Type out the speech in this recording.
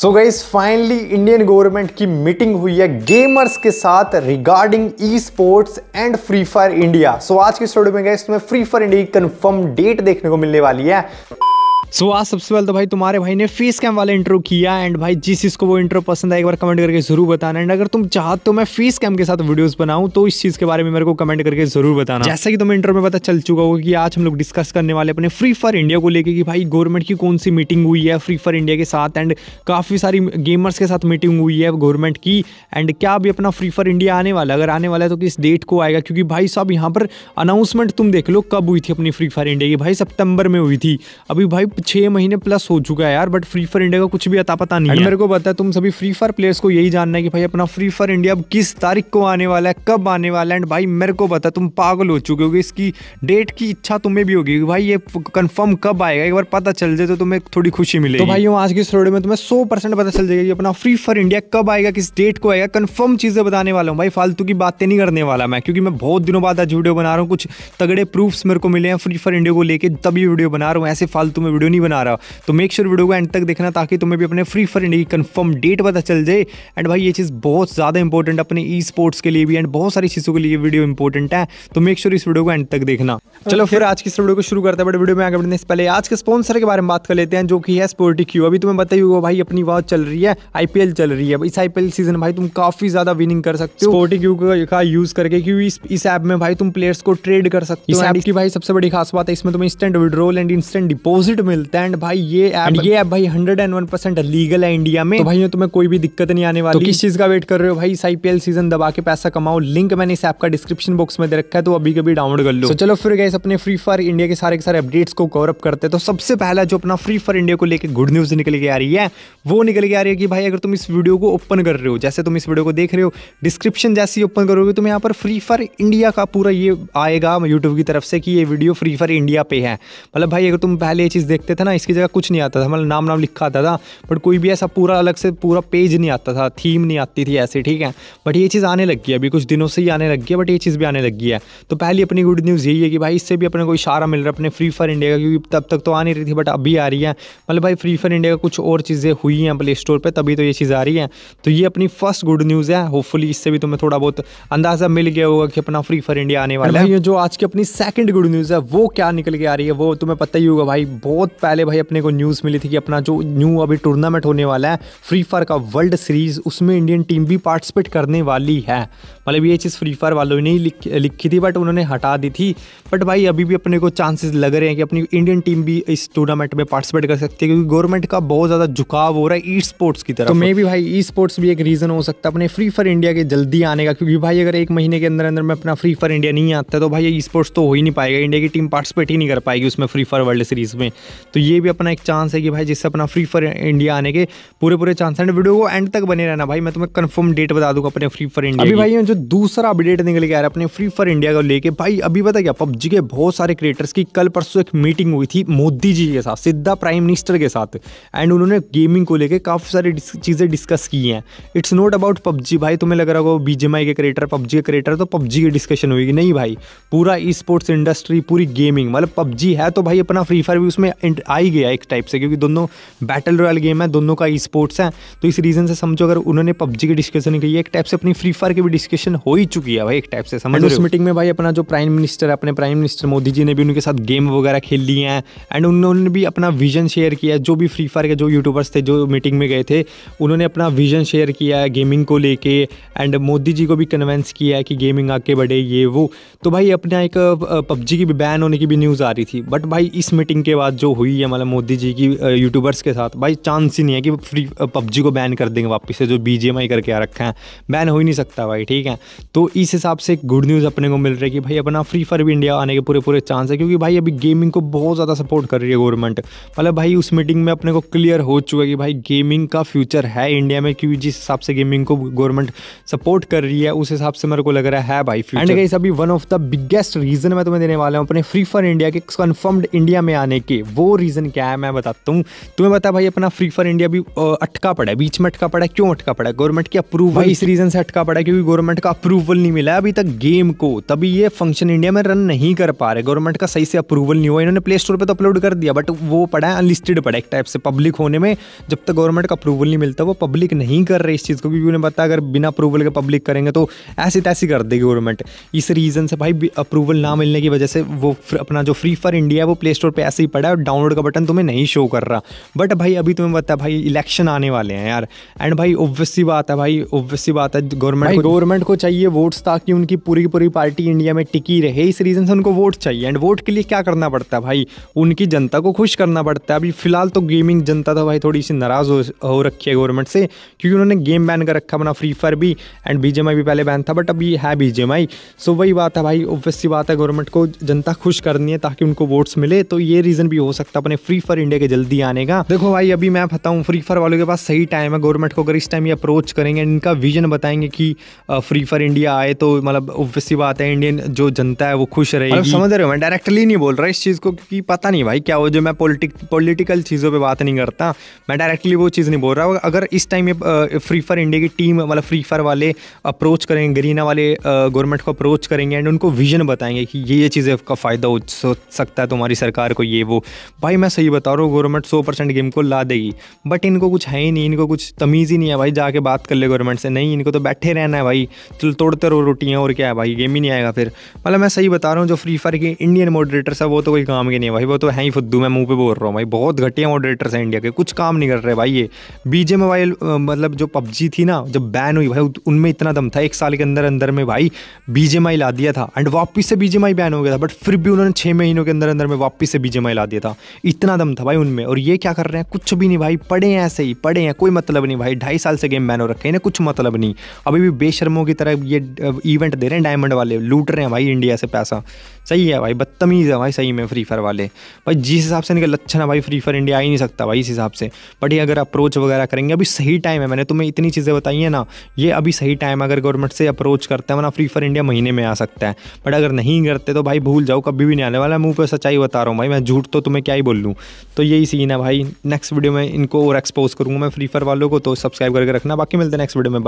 सो guys finally Indian government की meeting हुई है गेमर्स के साथ regarding e sports and free fire India so आज की स्टोडियो में गए तुम्हें फ्री फायर इंडिया की कंफर्म डेट देखने को मिलने वाली है सो so, आज सबसे पहले तो भाई तुम्हारे भाई ने फेस कैम वाला इंट्रो किया एंड भाई जिस चीज़ को वो इंट्रो पसंद है एक बार कमेंट करके जरूर बताना एंड अगर तुम चाहते तो मैं फेस कैम के साथ वीडियोस बनाऊं तो इस चीज के बारे में मेरे को कमेंट करके जरूर बताना जैसा कि तुम्हें इंट्रो में पता चल चुका होगा कि आज हम लोग डिस्कस करने वाले अपने फ्री फायर इंडिया को लेकर कि भाई गवर्नमेंट की कौन सी मीटिंग हुई है फ्री फायर इंडिया के साथ एंड काफी सारी गेमर्स के साथ मीटिंग हुई है गवर्नमेंट की एंड क्या अभी अपना फ्री फायर इंडिया आने वाला अगर आने वाला है तो किस डेट को आएगा क्योंकि भाई साहब यहाँ पर अनाउंसमेंट तुम देख लो कब हुई थी अपनी फ्री फायर इंडिया की भाई सितंबर में हुई थी अभी भाई छः महीने प्लस हो चुका है यार बट फ्री फायर इंडिया का कुछ भी अता पता नहीं है मेरे को पता है तुम सभी फ्री फायर प्लेयर्स को यही जानना है कि भाई अपना फ्री फायर इंडिया अब किस तारीख को आने वाला है कब आने वाला है एंड भाई मेरे को पता तुम पागल हो चुके हो इसकी डेट की इच्छा तुम्हें भी होगी भाई ये कन्फर्म कब आएगा एक बार पता चल जाए तो तुम्हें थोड़ी खुशी मिलेगी तो भाई आज की स्टोरी में तुम्हें सौ परसेंट पता चल जाएगा कि अपना फ्री फायर इंडिया कब आएगा किस डेट को आएगा कन्फर्म चीज़ें बताने वाला हूँ भाई फालतू की बातें नहीं करने वाला मैं क्योंकि मैं बहुत दिनों बाद आज वीडियो बना रहा हूँ कुछ तगड़े प्रूफ्स मेरे को मिले हैं फ्री फायर इंडिया को लेकर तभी वीडियो बना रहा हूँ ऐसे फालतू में वीडियो वीडियो नहीं बना रहा तो मेक श्योर sure वीडियो को एंड तक देखना ताकि तुम्हें भी अपने फ्री फायर इंडिया की कन्फर्म डेट पता चल जाए एंड भाई ये चीज़ बहुत ज़्यादा इंपॉर्टेंट अपने ई स्पोर्ट्स के लिए भी एंड बहुत सारी चीज़ों के लिए वीडियो इंपॉर्टेंट है तो मेक श्योर sure इस वीडियो को एंड तक देखना चलो फिर आज की इस वीडियो को शुरू करते हैं बट वीडियो में आगे बढ़ने से पहले आज के स्पॉन्सर के बारे में बात कर लेते हैं जो कि है स्पोर्टी क्यू अभी तुम्हें बताइए होगा भाई अपनी बात चल रही है आईपीएल चल रही है इस आईपीएल सीजन भाई तुम काफ़ी ज़्यादा विनिंग कर सकते हो स्पोर्टी क्यू का यूज़ करके क्योंकि इस ऐप में भाई तुम प्लेयर्स को ट्रेड कर सकते हो इसकी भाई सबसे बड़ी खास बात है इसमें तुम्हें instant withdrawal and instant deposit मिल मिलता है एंड भाई ये ऐप ये ऐप भाई hundred and one percent legal है इंडिया में तो भाई तुम्हें कोई भी दिक्कत नहीं आने वाली तो किस चीज का वेट कर रहे हो भाई इस आईपीएल सीजन दबा के पैसा कमाओ लिंक मैंने इस ऐप का डिस्क्रिप्शन बॉक्स में दे रखा है तो अभी कभी डाउनलोड कर लो तो चलो फिर गैस अपने फ्री फायर इंडिया के सारे के सारे अपडेट्स को कवरअप करते हैं तो सबसे पहला जो अपना फ्री फायर इंडिया को लेकर गुड न्यूज निकल के आ रही है वो निकल के आ रही है कि भाई अगर तुम इस वीडियो को ओपन कर रहे हो जैसे तुम इस वीडियो को देख रहे हो डिस्क्रिप्शन जैसे ही ओपन करोगे तुम यहाँ पर फ्री फायर इंडिया का पूरा ये आएगा यूट्यूब की तरफ से कि ये वीडियो फ्री फायर इंडिया पे है मतलब भाई अगर तुम पहले ये चीज़ देख लिखते थे ना इसकी जगह कुछ नहीं आता था मतलब नाम नाम लिखा आता था बट कोई भी ऐसा पूरा अलग से पूरा पेज नहीं आता था थीम नहीं आती थी ऐसे ठीक है बट ये चीज़ आने लगी है अभी कुछ दिनों से ही आने लगी है बट ये चीज़ भी आने लगी है तो पहली अपनी गुड न्यूज़ यही है कि भाई इससे भी अपने को इशारा मिल रहा है अपने फ्री फायर इंडिया का क्योंकि तब तक तो आ नहीं रही थी बट अभी आ रही है मतलब भाई फ्री फायर इंडिया का कुछ और चीज़ें हुई हैं प्ले स्टोर पर तभी तो ये चीज़ आ रही है तो ये अपनी फर्स्ट गुड न्यूज़ है होपफुली इससे भी तुम्हें थोड़ा बहुत अंदाज़ा मिल गया होगा कि अपना फ्री फायर इंडिया आने वाला है जो आज की अपनी सेकंड गुड न्यूज़ है वो क्या निकल के आ रही है वो तुम्हें पता ही होगा भाई बहुत पहले भाई अपने को न्यूज़ मिली थी कि अपना जो न्यू अभी टूर्नामेंट होने वाला है फ्री फायर का वर्ल्ड सीरीज़ उसमें इंडियन टीम भी पार्टिसिपेट करने वाली है मतलब ये चीज़ फ्री फायर वालों ने ही लिख, लिखी थी बट उन्होंने हटा दी थी बट भाई अभी भी अपने को चांसेस लग रहे हैं कि अपनी इंडियन टीम भी इस टूर्नामेंट में पार्टिसिपेट कर सकती है क्योंकि गवर्नमेंट का बहुत ज़्यादा झुकाव हो रहा है ई स्पोर्ट्स की तरफ तो मे भी भाई ई स्पोर्ट्स भी एक रीज़न हो सकता है अपने फ्री फायर इंडिया के जल्दी आने का क्योंकि भाई अगर एक महीने के अंदर अंदर में अपना फ्री फायर इंडिया नहीं आता तो भाई ई स्पोर्ट्स तो हो ही नहीं पाएगा इंडिया की टीम पार्टिसिपेट ही नहीं कर पाएगी उसमें फ्री फायर वर्ल्ड सीरीज़ में तो ये भी अपना एक चांस है कि भाई जिससे अपना फ्री फॉर इंडिया आने के पूरे पूरे चांस हैं वीडियो को एंड तक बने रहना भाई मैं तुम्हें कन्फर्म डेट बता दूंगा अपने फ्री फॉर इंडिया अभी भाई जो दूसरा अपडेट निकल के आ रहा है अपने फ्री फॉर इंडिया को लेकर भाई अभी पता क्या पबजी के बहुत सारे क्रिएटर्स की कल परसों एक मीटिंग हुई थी मोदी जी के साथ सिद्धा प्राइम मिनिस्टर के साथ एंड उन्होंने गेमिंग को लेकर काफ़ी सारी चीज़ें डिस्कस की हैं इट्स नॉट अबाउट पबजी भाई तुम्हें लग रहा होगा बीजेमआई के क्रिएटर पबजी के क्रिएटर तो पबजी की डिस्कशन हुई नहीं भाई पूरा ई स्पोर्ट्स इंडस्ट्री पूरी गेमिंग मतलब पबजी है तो भाई अपना फ्री फायर भी उसमें कॉन्सेप्ट आ ही गया एक टाइप से क्योंकि दोनों बैटल रॉयल गेम है दोनों का ई स्पोर्ट्स है तो इस रीज़न से समझो अगर उन्होंने पबजी की डिस्कशन की एक टाइप से अपनी फ्री फायर की भी डिस्कशन हो ही चुकी है भाई एक टाइप से समझ उस मीटिंग में भाई अपना जो प्राइम मिनिस्टर अपने प्राइम मिनिस्टर मोदी जी ने भी उनके साथ गेम वगैरह खेल लिए हैं एंड उन्होंने भी अपना विजन शेयर किया जो भी फ्री फायर के जो यूट्यूबर्स थे जो मीटिंग में गए थे उन्होंने अपना विजन शेयर किया है गेमिंग को लेके एंड मोदी जी को भी कन्वेंस किया है कि गेमिंग आगे बढ़े ये वो तो भाई अपना एक पबजी की भी बैन होने की भी न्यूज़ आ रही थी बट भाई इस मीटिंग के बाद जो हुई हुई है मतलब मोदी जी की यूट्यूबर्स के साथ भाई चांस ही नहीं है कि फ्री पबजी को बैन कर देंगे वापस से जो बी जी एम आई करके आ रखा है बैन हो ही नहीं सकता भाई ठीक है तो इस हिसाब से गुड न्यूज़ अपने को मिल रही है कि भाई अपना फ्री फायर भी इंडिया आने के पूरे पूरे चांस है क्योंकि भाई अभी गेमिंग को बहुत ज़्यादा सपोर्ट कर रही है गवर्नमेंट मतलब भाई उस मीटिंग में अपने को क्लियर हो चुका है कि भाई गेमिंग का फ्यूचर है इंडिया में क्योंकि जिस हिसाब से गेमिंग को गवर्नमेंट सपोर्ट कर रही है उस हिसाब से मेरे को लग रहा है भाई फ्यूचर एंड अभी one of the biggest reason मैं तुम्हें देने वाला हूँ अपने फ्री फायर इंडिया के कन्फर्म्ड इंडिया में आने के वो रीज़न क्या है मैं बताता हूँ तुम्हें बता भाई अपना फ्री फॉर इंडिया भी अटका पड़ा है बीच में अटका पड़ा है क्यों अटका पड़ा है गवर्नमेंट की अप्रूवल इस रीज़न से अटका पड़ा है क्योंकि गवर्नमेंट का अप्रूवल नहीं मिला है अभी तक गेम को तभी ये फंक्शन इंडिया में रन नहीं कर पा रहे गवर्नमेंट का सही से अप्रूवल नहीं हुआ इन्होंने प्ले स्टोर पर तो अपलोड कर दिया बट वो पड़ा है अनलिस्टेड पड़ा है एक टाइप से पब्लिक होने में जब तक गवर्नमेंट का अप्रूवल नहीं मिलता वो पब्लिक नहीं कर रही इस चीज़ को क्योंकि उन्हें पता अगर बिना अप्रूवल के पब्लिक करेंगे तो ऐसी तैसी कर देगी गवर्नमेंट इस रीज़न से भाई अप्रूवल ना मिलने की वजह से वो अपना जो फ्री फायर इंडिया है वो प्ले स्टोर पर ऐसे ही पड़ा है और डाउनलोड डाउनलोड का बटन तुम्हें नहीं शो कर रहा बट भाई अभी तुम्हें बता भाई इलेक्शन आने वाले हैं यार एंड भाई ओब्वियसली बात है भाई ओब्वियसली बात है गवर्नमेंट गवर्नमेंट को चाहिए वोट्स ताकि उनकी पूरी की पूरी पार्टी इंडिया में टिकी रहे इस रीज़न से उनको वोट चाहिए एंड वोट के लिए क्या करना पड़ता है भाई उनकी जनता को खुश करना पड़ता है अभी फिलहाल तो गेमिंग जनता तो भाई थोड़ी सी नाराज़ हो रखी है गवर्नमेंट से क्योंकि उन्होंने गेम बैन कर रखा अपना फ्री फायर भी एंड बी भी पहले बैन था बट अभी है बी सो वही बात है भाई ओब्वियसली बात है गवर्नमेंट को जनता खुश करनी है ताकि उनको वोट्स मिले तो ये रीज़न भी हो सकता सकता अपने फ्री फायर इंडिया के जल्दी आने का देखो भाई अभी मैं बताऊँ फ्री फायर वालों के पास सही टाइम है गवर्नमेंट को अगर इस टाइम ये अप्रोच करेंगे इनका विजन बताएंगे कि फ्री फायर इंडिया आए तो मतलब ऑब्वियसली बात है इंडियन जो जनता है वो खुश रहेगी मतलब समझ रहे हो मैं डायरेक्टली नहीं बोल रहा इस चीज़ को क्योंकि पता नहीं भाई क्या हो जो मैं पोलिटिक पोलिटिकल चीज़ों पर बात नहीं करता मैं डायरेक्टली वो चीज़ नहीं बोल रहा अगर इस टाइम ये फ्री फायर इंडिया की टीम मतलब फ्री फायर वाले अप्रोच करेंगे गरीना वाले गवर्नमेंट को अप्रोच करेंगे एंड उनको विजन बताएंगे कि ये ये चीज़ें का फ़ायदा हो सकता है तुम्हारी सरकार को ये वो भाई मैं सही बता रहा हूँ गवर्नमेंट सौ परसेंट गेम को ला देगी बट इनको कुछ है ही नहीं इनको कुछ तमीज़ ही नहीं है भाई जाके बात कर ले गवर्नमेंट से नहीं इनको तो बैठे रहना है भाई चलो तोड़ते रहो रोटियाँ और क्या है भाई गेम ही नहीं आएगा फिर मतलब मैं सही बता रहा हूँ जो फ्री फायर के इंडियन मॉडरेटर्स है वो तो कोई काम के नहीं है भाई वो तो है ही फुद्दू मैं मुँह पर बोल रहा हूँ भाई बहुत घटिया मॉडरेटर्स हैं इंडिया के कुछ काम नहीं कर रहे भाई ये बीजे मोबाइल मतलब जो पबजी थी ना जब बैन हुई भाई उनमें इतना दम था एक साल के अंदर अंदर में भाई बीजेमाई ला दिया था एंड वापस से बीजेमाई बैन हो गया था बट फिर भी उन्होंने छः महीनों के अंदर अंदर में वापस से बीजेमाई ला दिया था इतना दम था भाई उनमें और ये क्या कर रहे हैं कुछ भी नहीं भाई पड़े हैं ऐसे ही पड़े हैं कोई मतलब नहीं भाई ढाई साल से गेम मैनो रखे इन्हें कुछ मतलब नहीं अभी भी बेशर्मों की तरह ये इवेंट दे रहे हैं डायमंड वाले लूट रहे हैं भाई इंडिया से पैसा सही है भाई बदतमीज़ है भाई सही में फ्री फायर वाले भाई जिस हिसाब से इनका लक्षण है भाई फ्री फायर इंडिया आ ही नहीं सकता भाई इस हिसाब से बट ये अगर अप्रोच वगैरह करेंगे अभी सही टाइम है मैंने तुम्हें इतनी चीज़ें बताई हैं ना ये अभी सही टाइम अगर गवर्नमेंट से अप्रोच करते हैं वरना फ्री फायर इंडिया महीने में आ सकता है बट अगर नहीं करते तो भाई भूल जाओ कभी भी नहीं आने वाला मुँह पर सच्चाई बता रहा हूँ भाई मैं झूठ तो तुम्हें क्या ही बोल लूँ तो यही सीन है भाई नेक्स्ट वीडियो में इनको और एक्सपोज करूँगा मैं फ्री फायर वालों को तो सब्सक्राइब करके रखना बाकी मिलते हैं नेक्स्ट वीडियो में बाय